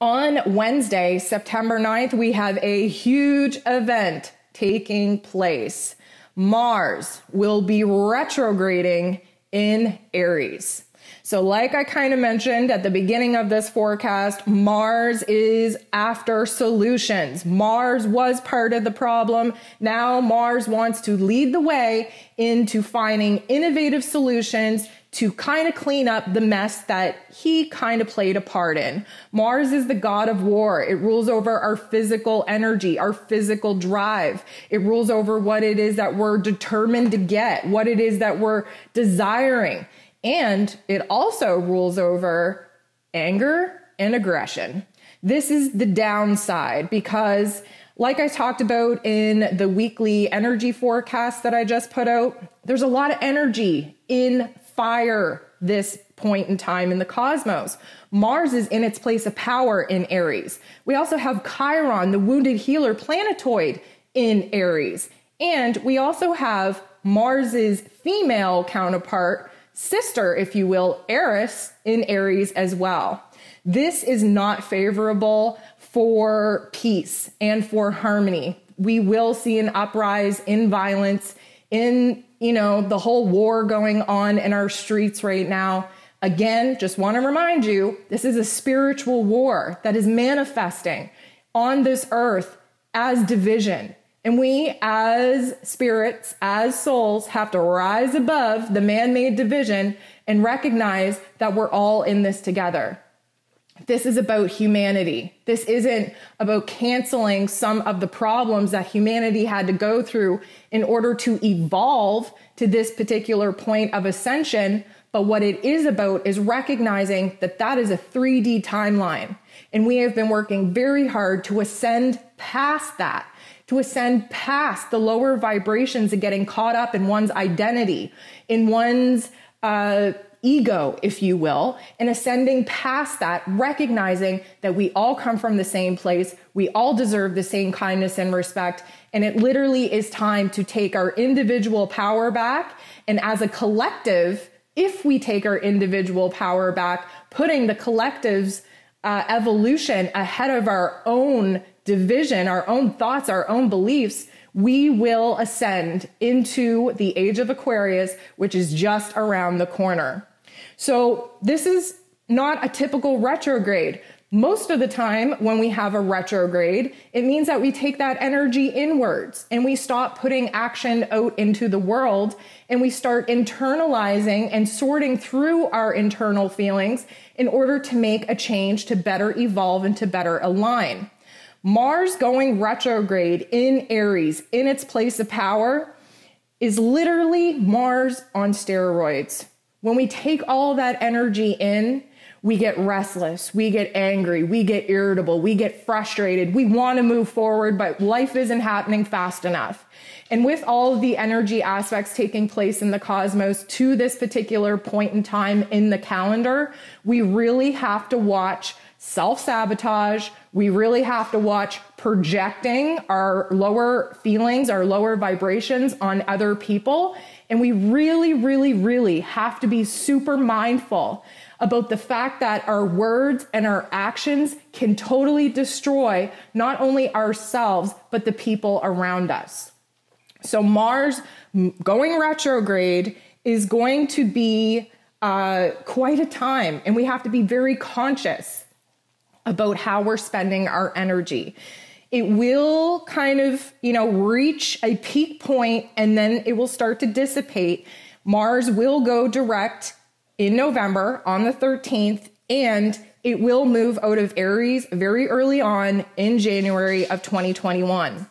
On Wednesday, September 9th, we have a huge event taking place. Mars will be retrograding in Aries. So, like I kind of mentioned at the beginning of this forecast, Mars is after solutions. Mars was part of the problem. Now, Mars wants to lead the way into finding innovative solutions to kind of clean up the mess that he kind of played a part in. Mars is the god of war. It rules over our physical energy, our physical drive. It rules over what it is that we're determined to get, what it is that we're desiring. And it also rules over anger and aggression. This is the downside because like I talked about in the weekly energy forecast that I just put out, there's a lot of energy in fire this point in time in the cosmos. Mars is in its place of power in Aries. We also have Chiron, the wounded healer planetoid in Aries. And we also have Mars's female counterpart, sister, if you will, Eris in Aries as well. This is not favorable for peace and for harmony. We will see an uprise in violence, in you know, the whole war going on in our streets right now. Again, just want to remind you this is a spiritual war that is manifesting on this earth as division. And we, as spirits, as souls, have to rise above the man made division and recognize that we're all in this together this is about humanity. This isn't about canceling some of the problems that humanity had to go through in order to evolve to this particular point of ascension. But what it is about is recognizing that that is a 3D timeline. And we have been working very hard to ascend past that, to ascend past the lower vibrations of getting caught up in one's identity, in one's, uh, ego, if you will, and ascending past that, recognizing that we all come from the same place. We all deserve the same kindness and respect. And it literally is time to take our individual power back. And as a collective, if we take our individual power back, putting the collective's uh, evolution ahead of our own division, our own thoughts, our own beliefs, we will ascend into the age of Aquarius, which is just around the corner. So, this is not a typical retrograde. Most of the time, when we have a retrograde, it means that we take that energy inwards and we stop putting action out into the world and we start internalizing and sorting through our internal feelings in order to make a change to better evolve and to better align. Mars going retrograde in Aries in its place of power is literally Mars on steroids. When we take all that energy in, we get restless, we get angry, we get irritable, we get frustrated, we want to move forward, but life isn't happening fast enough. And with all the energy aspects taking place in the cosmos to this particular point in time in the calendar, we really have to watch self sabotage. We really have to watch projecting our lower feelings, our lower vibrations on other people. And we really, really, really have to be super mindful about the fact that our words and our actions can totally destroy not only ourselves, but the people around us. So, Mars going retrograde is going to be uh, quite a time, and we have to be very conscious about how we're spending our energy. It will kind of, you know, reach a peak point and then it will start to dissipate. Mars will go direct in November on the 13th and it will move out of Aries very early on in January of 2021.